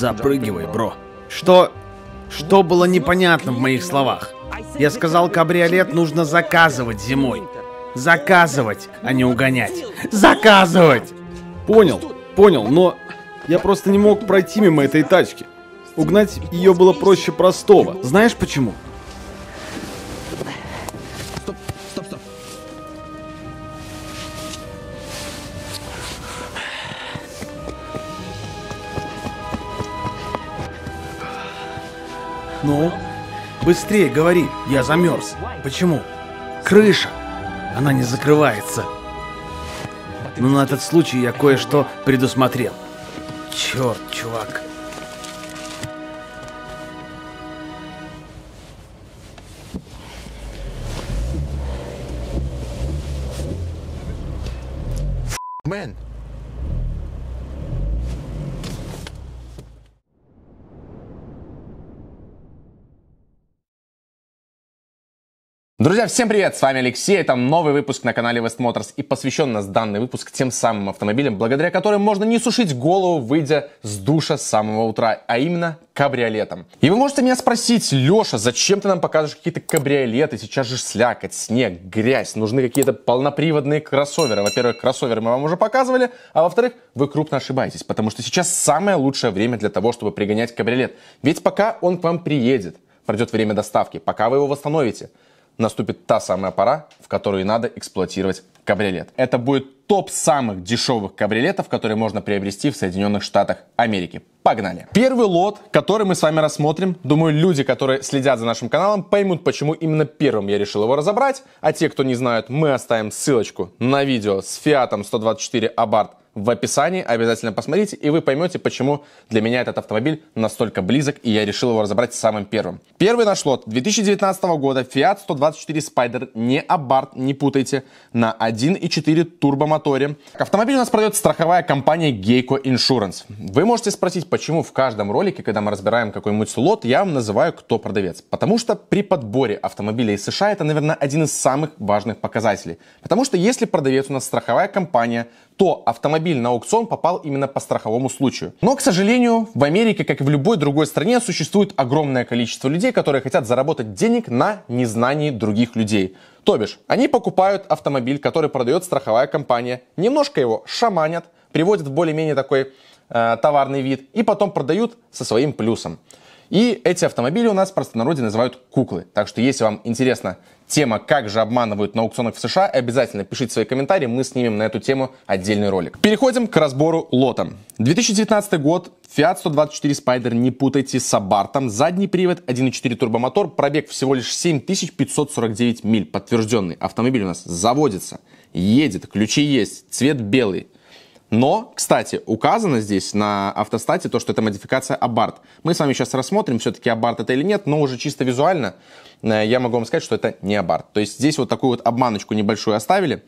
Запрыгивай, бро. Что... Что было непонятно в моих словах? Я сказал, кабриолет нужно заказывать зимой. Заказывать, а не угонять. Заказывать! Понял, понял, но я просто не мог пройти мимо этой тачки. Угнать ее было проще простого. Знаешь почему? Ну? Быстрее говори, я замерз. Почему? Крыша. Она не закрывается. Но ну, на этот случай я кое-что предусмотрел. Черт, чувак. Друзья, всем привет! С вами Алексей, это новый выпуск на канале West Motors и посвящен нас данный выпуск тем самым автомобилям, благодаря которым можно не сушить голову, выйдя с душа с самого утра, а именно кабриолетом. И вы можете меня спросить, Леша, зачем ты нам покажешь какие-то кабриолеты? Сейчас же слякоть, снег, грязь, нужны какие-то полноприводные кроссоверы. Во-первых, кроссоверы мы вам уже показывали, а во-вторых, вы крупно ошибаетесь, потому что сейчас самое лучшее время для того, чтобы пригонять кабриолет. Ведь пока он к вам приедет, пройдет время доставки, пока вы его восстановите – наступит та самая пора, в которую надо эксплуатировать кабриолет. Это будет топ самых дешевых кабриолетов, которые можно приобрести в Соединенных Штатах Америки. Погнали! Первый лот, который мы с вами рассмотрим, думаю, люди, которые следят за нашим каналом, поймут, почему именно первым я решил его разобрать. А те, кто не знают, мы оставим ссылочку на видео с Fiat 124 Abarth в описании, обязательно посмотрите, и вы поймете, почему для меня этот автомобиль настолько близок, и я решил его разобрать самым первым. Первый наш лот 2019 года Fiat 124 Spider, не Abarth, не путайте, на 1.4 турбомоторе. Автомобиль у нас продает страховая компания Geico Insurance. Вы можете спросить, почему в каждом ролике, когда мы разбираем какой-нибудь лот, я вам называю, кто продавец. Потому что при подборе автомобиля из США это, наверное, один из самых важных показателей. Потому что если продавец у нас страховая компания, то автомобиль на аукцион попал именно по страховому случаю. Но, к сожалению, в Америке, как и в любой другой стране, существует огромное количество людей, которые хотят заработать денег на незнании других людей. То бишь, они покупают автомобиль, который продает страховая компания, немножко его шаманят, приводят в более-менее такой э, товарный вид и потом продают со своим плюсом. И эти автомобили у нас в простонародье называют куклы. Так что если вам интересна тема, как же обманывают на аукционах в США, обязательно пишите свои комментарии, мы снимем на эту тему отдельный ролик. Переходим к разбору лота. 2019 год, Fiat 124 Spider, не путайте с Абартом, задний привод, 1.4 турбомотор, пробег всего лишь 7549 миль, подтвержденный. Автомобиль у нас заводится, едет, ключи есть, цвет белый. Но, кстати, указано здесь на автостате то, что это модификация АБАРТ. Мы с вами сейчас рассмотрим, все-таки АБАРТ это или нет, но уже чисто визуально э, я могу вам сказать, что это не АБАРТ. То есть здесь вот такую вот обманочку небольшую оставили,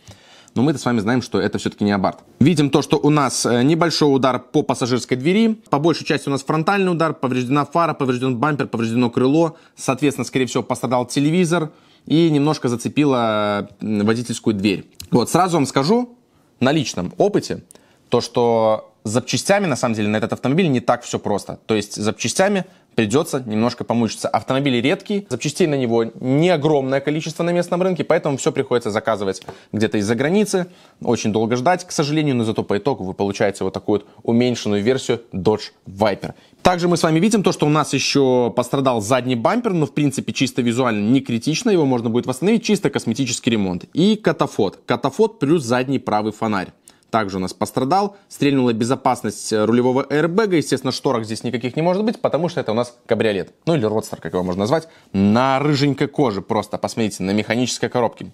но мы-то с вами знаем, что это все-таки не АБАРТ. Видим то, что у нас э, небольшой удар по пассажирской двери, по большей части у нас фронтальный удар, повреждена фара, поврежден бампер, повреждено крыло, соответственно, скорее всего, пострадал телевизор и немножко зацепила э, водительскую дверь. Вот, сразу вам скажу, на личном опыте – то, что с запчастями, на самом деле, на этот автомобиль не так все просто. То есть с запчастями придется немножко помучиться. Автомобили редкие, запчастей на него не огромное количество на местном рынке, поэтому все приходится заказывать где-то из-за границы, очень долго ждать, к сожалению, но зато по итогу вы получаете вот такую вот уменьшенную версию Dodge Viper. Также мы с вами видим то, что у нас еще пострадал задний бампер, но в принципе чисто визуально не критично, его можно будет восстановить, чисто косметический ремонт. И катафот. Катафот плюс задний правый фонарь также у нас пострадал. Стрельнула безопасность э, рулевого аэрбэга. Естественно, шторок здесь никаких не может быть, потому что это у нас кабриолет. Ну или родстер, как его можно назвать. На рыженькой коже просто. Посмотрите, на механической коробке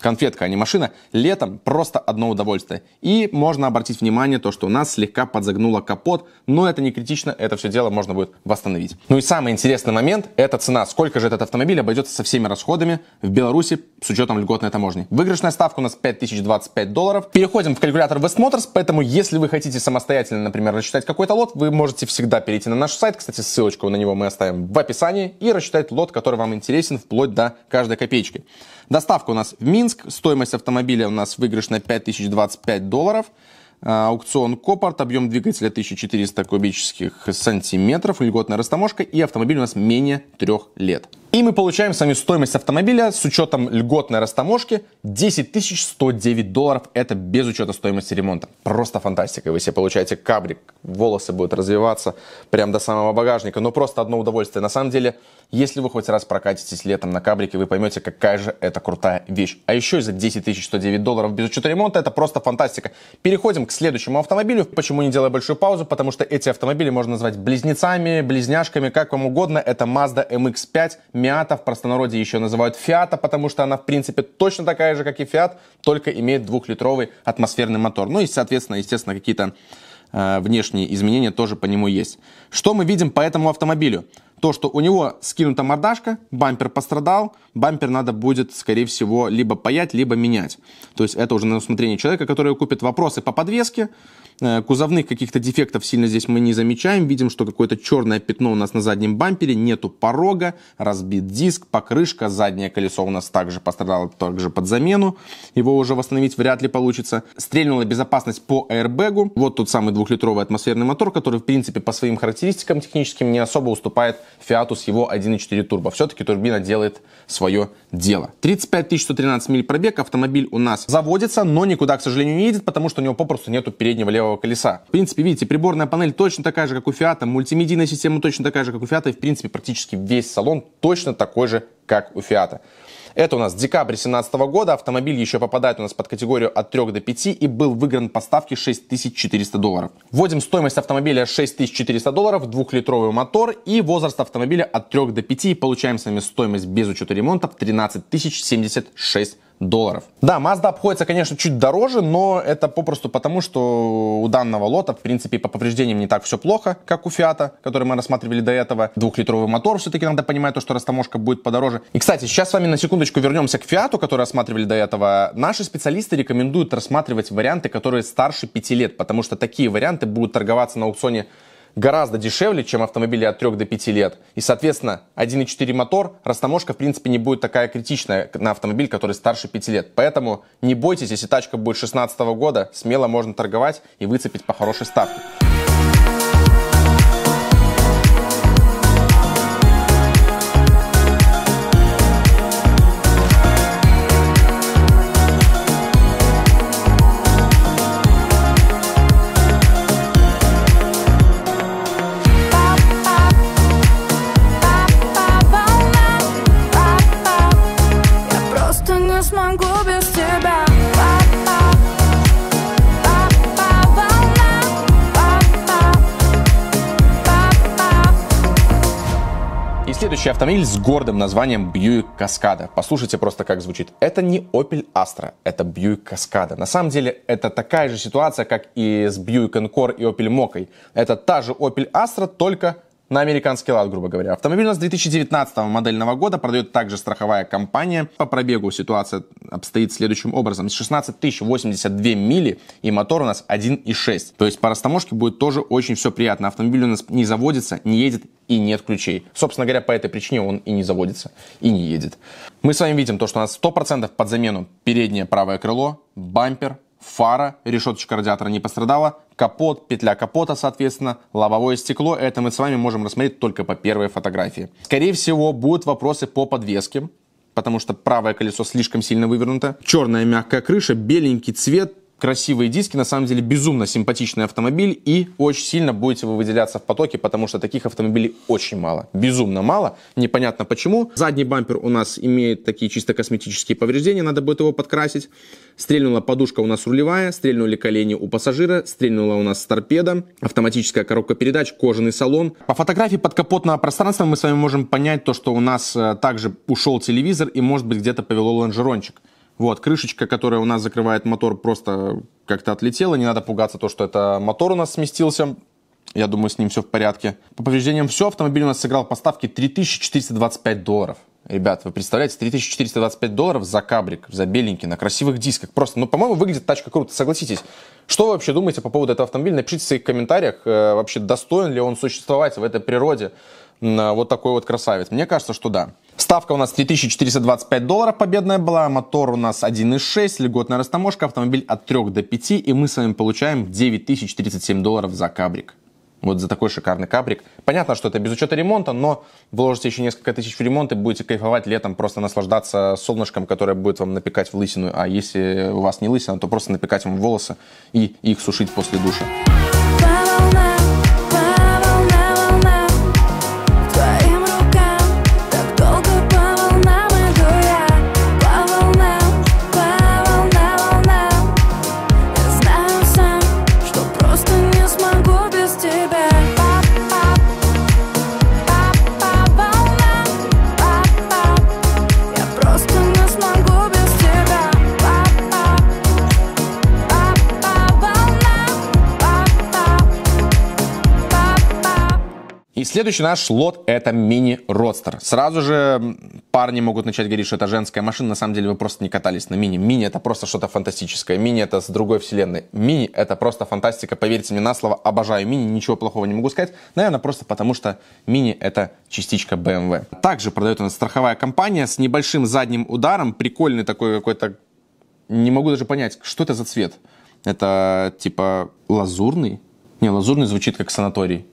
конфетка, а не машина, летом просто одно удовольствие. И можно обратить внимание то, что у нас слегка подзагнуло капот, но это не критично, это все дело можно будет восстановить. Ну и самый интересный момент – это цена. Сколько же этот автомобиль обойдется со всеми расходами в Беларуси с учетом льготной таможни? Выигрышная ставка у нас 5025 долларов. Переходим в калькулятор Westmotors, поэтому если вы хотите самостоятельно, например, рассчитать какой-то лот, вы можете всегда перейти на наш сайт, кстати, ссылочку на него мы оставим в описании, и рассчитать лот, который вам интересен вплоть до каждой копеечки. Доставка у нас в Минск, стоимость автомобиля у нас выигрышная 5025 долларов. А, аукцион Копорт, объем двигателя 1400 кубических сантиметров, льготная растаможка и автомобиль у нас менее трех лет. И мы получаем с вами стоимость автомобиля с учетом льготной растаможки 10 109 долларов. Это без учета стоимости ремонта. Просто фантастика. Вы себе получаете кабрик, волосы будут развиваться прямо до самого багажника. Но просто одно удовольствие. На самом деле если вы хоть раз прокатитесь летом на кабрике, вы поймете, какая же это крутая вещь. А еще и за 10 109 долларов без учета ремонта это просто фантастика. Переходим к следующему автомобилю. Почему не делая большую паузу? Потому что эти автомобили можно назвать близнецами, близняшками, как вам угодно. Это Mazda MX-5, Miata, в простонародье еще называют Fiat, потому что она, в принципе, точно такая же, как и Fiat, только имеет двухлитровый атмосферный мотор. Ну и, соответственно, естественно, какие-то э, внешние изменения тоже по нему есть. Что мы видим по этому автомобилю? то, что у него скинута мордашка, бампер пострадал, бампер надо будет, скорее всего, либо паять, либо менять. То есть это уже на усмотрение человека, который купит вопросы по подвеске, Э, кузовных каких-то дефектов сильно здесь мы не замечаем. Видим, что какое-то черное пятно у нас на заднем бампере, нету порога, разбит диск, покрышка, заднее колесо у нас также пострадало также под замену. Его уже восстановить вряд ли получится. Стрельнула безопасность по аэрбэгу. Вот тут самый двухлитровый атмосферный мотор, который, в принципе, по своим характеристикам техническим не особо уступает Fiat его 1.4 турбо. Все-таки турбина делает свое дело. 35 113 миль пробег. Автомобиль у нас заводится, но никуда, к сожалению, не едет, потому что у него попросту нету переднего левого правого колеса. В принципе, видите, приборная панель точно такая же, как у Фиата, мультимедийная система точно такая же, как у Fiat, и, в принципе, практически весь салон точно такой же, как у Fiat. Это у нас декабрь 2017 года. Автомобиль еще попадает у нас под категорию от 3 до 5 и был выигран по ставке 6400 долларов. Вводим стоимость автомобиля 6400 долларов, двухлитровый мотор и возраст автомобиля от 3 до 5. И получаем с вами стоимость без учета ремонтов 13076 долларов долларов. Да, Mazda обходится, конечно, чуть дороже, но это попросту потому, что у данного лота, в принципе, по повреждениям не так все плохо, как у Fiat, который мы рассматривали до этого. Двухлитровый мотор все-таки надо понимать, то, что растаможка будет подороже. И, кстати, сейчас с вами на секундочку вернемся к Fiat, который рассматривали до этого. Наши специалисты рекомендуют рассматривать варианты, которые старше 5 лет, потому что такие варианты будут торговаться на аукционе гораздо дешевле, чем автомобили от 3 до 5 лет. И, соответственно, 1.4 мотор, растаможка, в принципе, не будет такая критичная на автомобиль, который старше 5 лет. Поэтому не бойтесь, если тачка будет 16 года, смело можно торговать и выцепить по хорошей ставке. И следующий автомобиль с гордым названием Buick Cascada. Послушайте просто, как звучит. Это не Opel Astra, это Buick Cascada. На самом деле, это такая же ситуация, как и с Buick Encore и Opel Mokka. Это та же Opel Astra, только на американский лад, грубо говоря. Автомобиль у нас 2019 модельного года продает также страховая компания. По пробегу ситуация обстоит следующим образом. 16 тысяч 082 мили и мотор у нас 1,6. То есть по растаможке будет тоже очень все приятно. Автомобиль у нас не заводится, не едет и нет ключей. Собственно говоря, по этой причине он и не заводится, и не едет. Мы с вами видим то, что у нас 100% под замену переднее правое крыло, бампер, фара, решеточка радиатора не пострадала, капот, петля капота, соответственно, лобовое стекло. Это мы с вами можем рассмотреть только по первой фотографии. Скорее всего, будут вопросы по подвеске, потому что правое колесо слишком сильно вывернуто. Черная мягкая крыша, беленький цвет, красивые диски, на самом деле безумно симпатичный автомобиль и очень сильно будете вы выделяться в потоке, потому что таких автомобилей очень мало, безумно мало, непонятно почему. Задний бампер у нас имеет такие чисто косметические повреждения, надо будет его подкрасить. Стрельнула подушка у нас рулевая, стрельнули колени у пассажира, стрельнула у нас торпеда, автоматическая коробка передач, кожаный салон. По фотографии подкапотного пространства мы с вами можем понять то, что у нас э, также ушел телевизор и может быть где-то повело лонжерончик. Вот, крышечка, которая у нас закрывает мотор, просто как-то отлетела. Не надо пугаться то, что это мотор у нас сместился. Я думаю, с ним все в порядке. По повреждениям все. Автомобиль у нас сыграл поставки 3425 долларов. Ребят, вы представляете, 3425 долларов за кабрик, за беленький, на красивых дисках. Просто, ну, по-моему, выглядит тачка круто, согласитесь. Что вы вообще думаете по поводу этого автомобиля? Напишите в своих комментариях, э, вообще достоин ли он существовать в этой природе. Э, вот такой вот красавец. Мне кажется, что да. Ставка у нас 3425 долларов победная была, мотор у нас 1.6, льготная растаможка, автомобиль от 3 до 5, и мы с вами получаем 9037 долларов за кабрик. Вот за такой шикарный кабрик. Понятно, что это без учета ремонта, но вложите еще несколько тысяч в ремонт и будете кайфовать летом, просто наслаждаться солнышком, которое будет вам напекать в лысину. А если у вас не лысина, то просто напекать вам волосы и их сушить после душа. Следующий наш лот — это мини-родстер. Сразу же парни могут начать говорить, что это женская машина. На самом деле вы просто не катались на мини. Мини — это просто что-то фантастическое. Мини — это с другой вселенной. Мини — это просто фантастика. Поверьте мне на слово, обожаю мини, ничего плохого не могу сказать. Наверное, просто потому что мини — это частичка BMW. Эм Также продает у нас страховая компания с небольшим задним ударом. Прикольный такой какой-то... Не могу даже понять, что это за цвет. Это типа лазурный? Не, лазурный звучит как санаторий.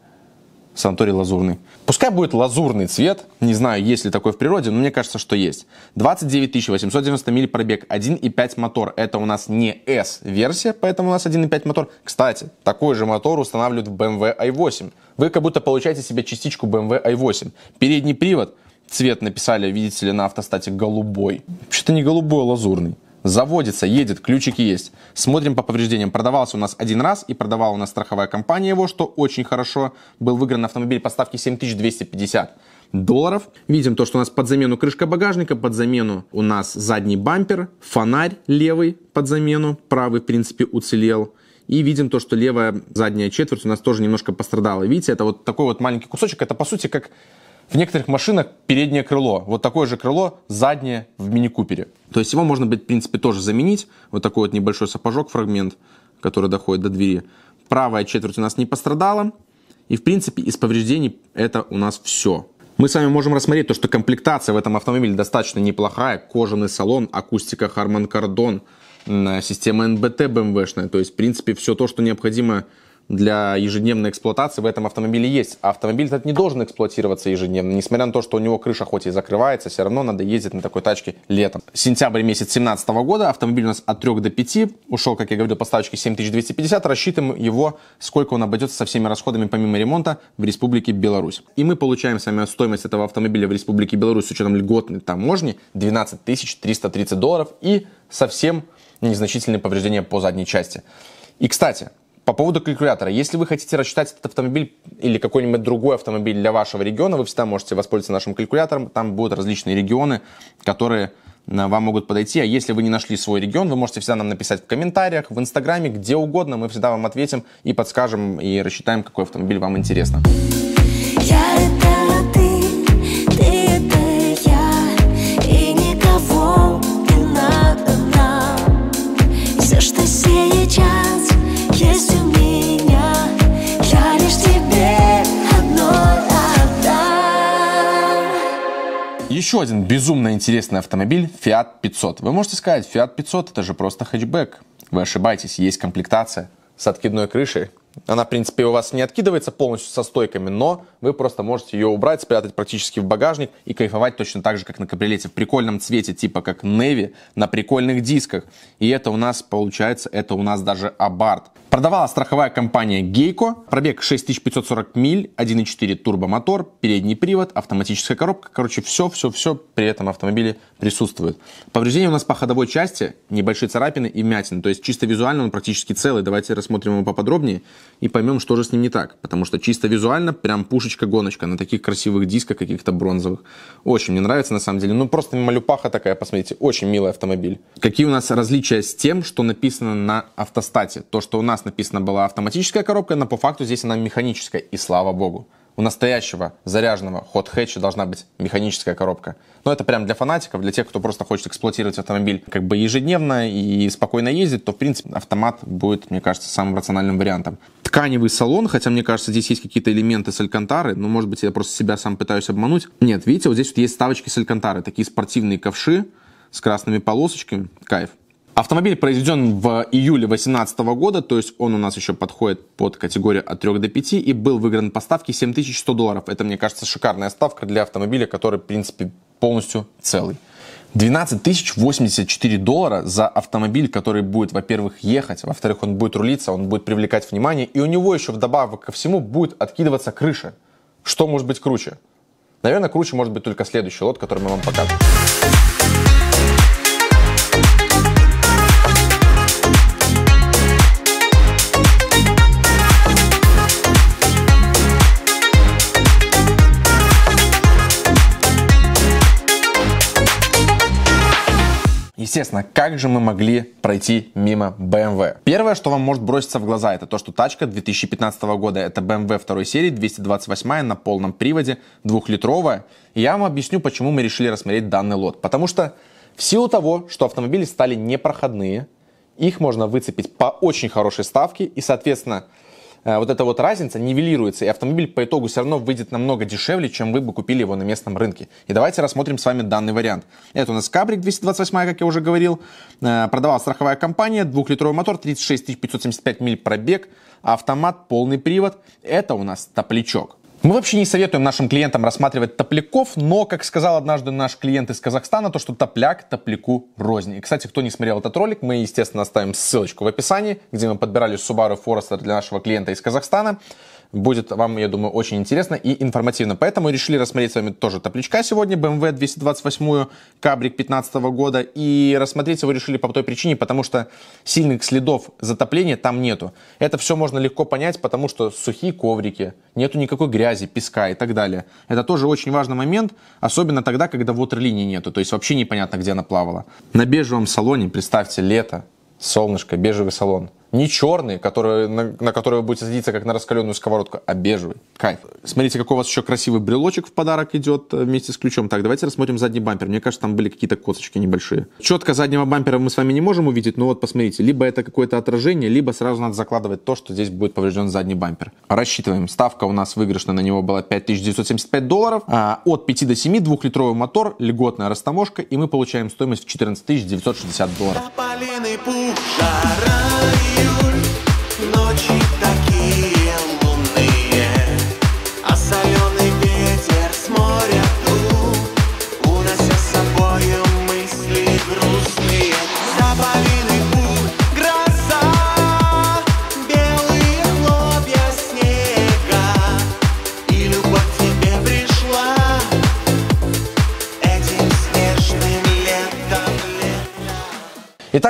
Сантори лазурный. Пускай будет лазурный цвет, не знаю, есть ли такой в природе, но мне кажется, что есть. 29 890 миль пробег, 1,5 мотор. Это у нас не S-версия, поэтому у нас 1,5 мотор. Кстати, такой же мотор устанавливают в BMW i8. Эм Вы как будто получаете себе частичку BMW i8. Эм Передний привод, цвет написали, видите ли, на автостате голубой. Вообще-то не голубой, а лазурный заводится, едет, ключики есть. Смотрим по повреждениям. Продавался у нас один раз и продавала у нас страховая компания его, что очень хорошо. Был выигран автомобиль по ставке 7250 долларов. Видим то, что у нас под замену крышка багажника, под замену у нас задний бампер, фонарь левый под замену, правый, в принципе, уцелел. И видим то, что левая задняя четверть у нас тоже немножко пострадала. Видите, это вот такой вот маленький кусочек. Это, по сути, как в некоторых машинах переднее крыло, вот такое же крыло, заднее в мини-купере. То есть его можно, быть, в принципе, тоже заменить. Вот такой вот небольшой сапожок, фрагмент, который доходит до двери. Правая четверть у нас не пострадала. И, в принципе, из повреждений это у нас все. Мы с вами можем рассмотреть то, что комплектация в этом автомобиле достаточно неплохая. Кожаный салон, акустика Harman Kardon, система НБТ БМВшная. Эм то есть, в принципе, все то, что необходимо для ежедневной эксплуатации в этом автомобиле есть. А автомобиль этот не должен эксплуатироваться ежедневно. Несмотря на то, что у него крыша хоть и закрывается, все равно надо ездить на такой тачке летом. Сентябрь месяц 2017 года. Автомобиль у нас от 3 до 5. Ушел, как я говорил, по ставочке 7250. Рассчитываем его, сколько он обойдется со всеми расходами помимо ремонта в Республике Беларусь. И мы получаем сами стоимость этого автомобиля в Республике Беларусь с учетом льготной таможни 12 330 долларов и совсем незначительные повреждения по задней части. И, кстати, по поводу калькулятора. Если вы хотите рассчитать этот автомобиль или какой-нибудь другой автомобиль для вашего региона, вы всегда можете воспользоваться нашим калькулятором. Там будут различные регионы, которые э, вам могут подойти. А если вы не нашли свой регион, вы можете всегда нам написать в комментариях, в Инстаграме, где угодно. Мы всегда вам ответим и подскажем, и рассчитаем, какой автомобиль вам интересно. Еще один безумно интересный автомобиль Fiat 500. Вы можете сказать, Fiat 500 это же просто хэтчбэк. Вы ошибаетесь, есть комплектация с откидной крышей. Она, в принципе, у вас не откидывается полностью со стойками, но вы просто можете ее убрать, спрятать практически в багажник и кайфовать точно так же, как на кабриолете, в прикольном цвете, типа как Navy, на прикольных дисках. И это у нас, получается, это у нас даже абарт. Продавала страховая компания Гейко. Пробег 6540 миль, 1.4 турбомотор, передний привод, автоматическая коробка. Короче, все-все-все при этом автомобиле присутствует. Повреждения у нас по ходовой части, небольшие царапины и мятины. То есть чисто визуально он практически целый. Давайте рассмотрим его поподробнее и поймем, что же с ним не так. Потому что чисто визуально прям пушечка-гоночка на таких красивых дисках каких-то бронзовых. Очень мне нравится на самом деле. Ну просто малюпаха такая, посмотрите. Очень милый автомобиль. Какие у нас различия с тем, что написано на автостате? То, что у нас нас написана была автоматическая коробка, но по факту здесь она механическая, и слава богу. У настоящего заряженного ход хэтча должна быть механическая коробка. Но это прям для фанатиков, для тех, кто просто хочет эксплуатировать автомобиль как бы ежедневно и спокойно ездить, то, в принципе, автомат будет, мне кажется, самым рациональным вариантом. Тканевый салон, хотя, мне кажется, здесь есть какие-то элементы с алькантары, но, может быть, я просто себя сам пытаюсь обмануть. Нет, видите, вот здесь вот есть ставочки с алькантары, такие спортивные ковши с красными полосочками, кайф. Автомобиль произведен в июле 2018 года, то есть он у нас еще подходит под категорию от 3 до 5 и был выигран по ставке 7100 долларов. Это, мне кажется, шикарная ставка для автомобиля, который, в принципе, полностью целый. 12 тысяч 84 доллара за автомобиль, который будет, во-первых, ехать, во-вторых, он будет рулиться, он будет привлекать внимание, и у него еще вдобавок ко всему будет откидываться крыша. Что может быть круче? Наверное, круче может быть только следующий лот, который мы вам покажем. Естественно, как же мы могли пройти мимо BMW? Первое, что вам может броситься в глаза, это то, что тачка 2015 года, это BMW второй серии 228 на полном приводе, двухлитровая. И я вам объясню, почему мы решили рассмотреть данный лот. Потому что в силу того, что автомобили стали непроходные, их можно выцепить по очень хорошей ставке, и, соответственно, Э, вот эта вот разница нивелируется, и автомобиль по итогу все равно выйдет намного дешевле, чем вы бы купили его на местном рынке. И давайте рассмотрим с вами данный вариант. Это у нас Кабрик 228, как я уже говорил, э, продавала страховая компания, двухлитровый мотор, 36 575 миль пробег, автомат, полный привод. Это у нас топлячок. Мы вообще не советуем нашим клиентам рассматривать топляков, но, как сказал однажды наш клиент из Казахстана, то, что топляк топляку рознь. И, кстати, кто не смотрел этот ролик, мы, естественно, оставим ссылочку в описании, где мы подбирали Subaru Forester для нашего клиента из Казахстана. Будет вам, я думаю, очень интересно и информативно. Поэтому решили рассмотреть с вами тоже топличка сегодня, BMW 228, кабрик 2015 года. И рассмотреть его решили по той причине, потому что сильных следов затопления там нету. Это все можно легко понять, потому что сухие коврики, нету никакой грязи, песка и так далее. Это тоже очень важный момент, особенно тогда, когда ватерлинии нету. То есть вообще непонятно, где она плавала. На бежевом салоне, представьте, лето, солнышко, бежевый салон – не черный, который, на, на который вы будете садиться как на раскаленную сковородку, а бежевый. Кайф. Смотрите, какой у вас еще красивый брелочек в подарок идет э, вместе с ключом. Так, давайте рассмотрим задний бампер. Мне кажется, там были какие-то косточки небольшие. Четко заднего бампера мы с вами не можем увидеть, но вот посмотрите, либо это какое-то отражение, либо сразу надо закладывать то, что здесь будет поврежден задний бампер. Рассчитываем. Ставка у нас выигрышная на него была 5975 долларов. А от 5 до 7 двухлитровый мотор, льготная растаможка, и мы получаем стоимость в 14 960 долларов. Полины Пух, жара его.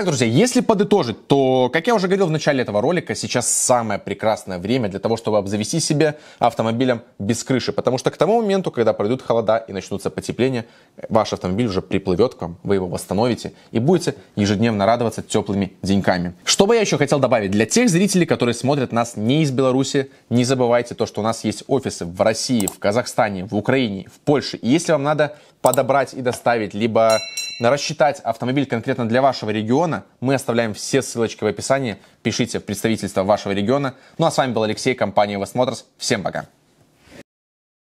Итак, друзья, если подытожить, то, как я уже говорил в начале этого ролика, сейчас самое прекрасное время для того, чтобы обзавести себе автомобилем без крыши. Потому что к тому моменту, когда пройдут холода и начнутся потепления, ваш автомобиль уже приплывет к вам, вы его восстановите и будете ежедневно радоваться теплыми деньками. Что бы я еще хотел добавить? Для тех зрителей, которые смотрят нас не из Беларуси, не забывайте то, что у нас есть офисы в России, в Казахстане, в Украине, в Польше. И если вам надо подобрать и доставить, либо рассчитать автомобиль конкретно для вашего региона, региона. Мы оставляем все ссылочки в описании. Пишите в представительство вашего региона. Ну а с вами был Алексей, компания Westmotors. Всем пока!